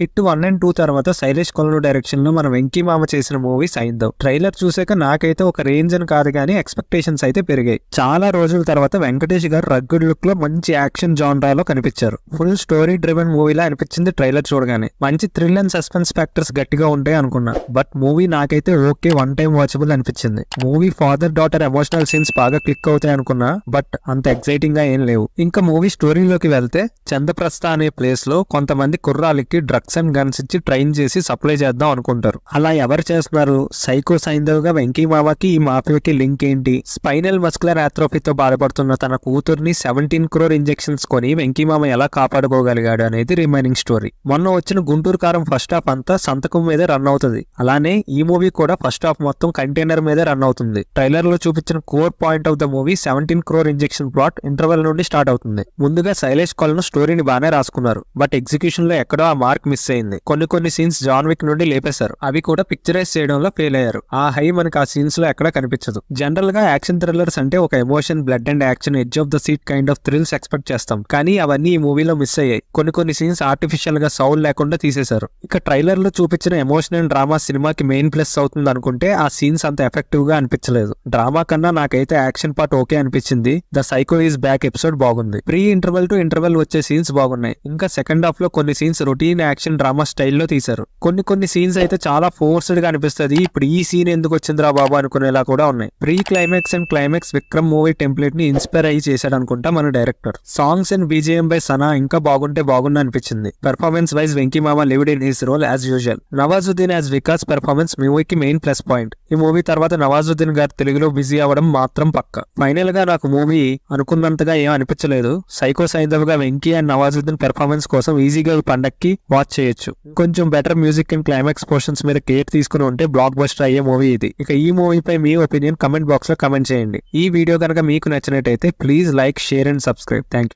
hit one and two తర్వాత Shailesh కొలరు direction లో మన వెంకీ మామ చేసిన మూవీ సైంధవ్ ట్రైలర్ చూసాక నాకైతే ఒక రేంజ్ అని కాదు కానీ ఎక్స్పెక్టేషన్స్ అయితే పెరిగాయి చాలా రోజుల తర్వాత వెంకటేష్ గారు రగ్గుడ్ లుక్ లో మంచి యాక్షన్ జాన్రాలో కనిపించారు ఫుల్ స్టోరీ డ్రివెన్ మూవీలా అనిపించింది ట్రైలర్ చూడగానే మంచి థ్రిల్ అండ్ సస్పెన్స్ ఫ్యాక్టర్స్ గట్టిగా ఉంటాయి అనుకున్నా బట్ మూవీ నాకైతే ఓకే వన్ టైం వాచబుల్ అనిపించింది movie father daughter emotional scenes బాగా క్లిక్ అవుతాయి అనుకున్నా బట్ అంత ఎక్సైటింగ్ గా ఏం లేవు ఇంకా మూవీ స్టోరీలోకి వెళ్తే చందప్రస్థ అనే ప్లేస్ లో కొంతమంది కుర్రాలకి డ్రగ్ డ్రగ్స్ అండ్ గన్స్ ఇచ్చి ట్రైన్ చేసి సప్లై చేద్దాం అనుకుంటారు అలా ఎవరు చేస్తున్నారు సైకో సైంధవ్గా వెంకీబాబాకి ఈ మాఫియాకి లింక్ ఏంటి స్పైనల్ మస్కులర్ ఆథ్రోఫీతో బాధపడుతున్న తన కూతుర్ని సెవెంటీన్ క్రోర్ ఇంజెక్షన్స్ కొని వెంకీ మామ ఎలా కాపాడుకోగలిగాడు అనేది రిమైనింగ్ స్టోరీ మొన్న వచ్చిన గుంటూరు కారం ఫస్ట్ హాఫ్ అంతా సంతకం మీద రన్ అవుతుంది అలానే ఈ మూవీ కూడా ఫస్ట్ హాఫ్ మొత్తం కంటైనర్ మీద రన్ అవుతుంది ట్రైలర్ లో చూపించిన core point of the movie seventeen crore injection plot interval నుండి స్టార్ట్ అవుతుంది ముందుగా శైలేష్ కొలను స్టోరీని బాగానే రాసుకున్నారు బట్ ఎగ్జిక్యూషన్ లో ఎక్కడో ఆ మార్క్ మిస్ అయింది కొన్ని కొన్ని సీన్స్ జాన్ విక్ నుండి లేపేశారు అవి కూడా పిక్చరైజ్ చేయడంలో ఫెయిల్ అయ్యారు ఆ హై మనకు ఆ సీన్స్ లో ఎక్కడ కనిపించదు జనరల్ గా యాక్షన్ థ్రిల్లర్స్ అంటే ఒక emotion blood and action edge of the seat kind of thrills expect చేస్తాం కానీ అవన్నీ ఈ మూవీలో మిస్ అయ్యాయి కొన్ని కొన్ని సీన్స్ ఆర్టిఫిషియల్ గా సౌండ్ లేకుండా తీసేశారు ఇక ట్రైలర్ లో చూపించిన ఎమోషన్ అండ్ డ్రామా సినిమాకి మెయిన్ ప్లస్ అవుతుంది అనుకుంటే ఆ సీన్స్ అంత ఎఫెక్టివ్ గా అనిపించలేదు డ్రామా కన్నా నాకైతే యాక్షన్ పార్ట్ ఓకే అనిపించింది the psycho is back episode బాగుంది ప్రీ ఇంటర్వెల్ టు ఇంటర్వెల్ వచ్చే సీన్స్ బాగున్నాయి ఇంకా సెకండ్ హాఫ్ లో కొన్ని scenes routine action action drama స్టైల్లో తీశారు కొన్ని కొన్ని సీన్స్ అయితే చాలా ఫోర్స్డ్ గా అనిపిస్తుంది ఇప్పుడు ఈ సీన్ ఎందుకు వచ్చిందిరా బాబా అనుకునేలా కూడా ఉన్నాయి pre climax and climax Vikram movie template ని ఇన్స్పైర్ అయ్యి చేశాడు అనుకుంటా మన director songs and BGM by Sana ఇంకా బాగుంటే బాగుంది అనిపించింది పెర్ఫార్మెన్స్ వైజ్ వెంకీ మామ lived in his role as usual Nawazuddin as Vikas performance మూవీకి మెయిన్ ప్లస్ పాయింట్ ఈ మూవీ తర్వాత నవాజుద్దీన్ గారు తెలుగులో బిజీ అవ్వడం మాత్రం పక్క ఫైనల్ గా నాకు మూవీ అనుకున్నంతగా ఏం అనిపించలేదు సైకో సైంధవ్ గా వెంకీ అండ్ నవాజుద్దీన్ పెర్ఫార్మెన్స్ కోసం ఈజీగా పండక్కి వాచ్ చేయొచ్చు కొంచెం better music and climax portions మీద కేర్ తీసుకుని ఉంటే బ్లాక్ బస్టర్ అయ్యే మూవీ ఇది ఇక ఈ మూవీ పై మీ ఒపీనియన్ కమెంట్ బాక్స్ లో కమెంట్ చేయండి ఈ వీడియో కనుక మీకు నచ్చినట్టయితే please like share and subscribe thank you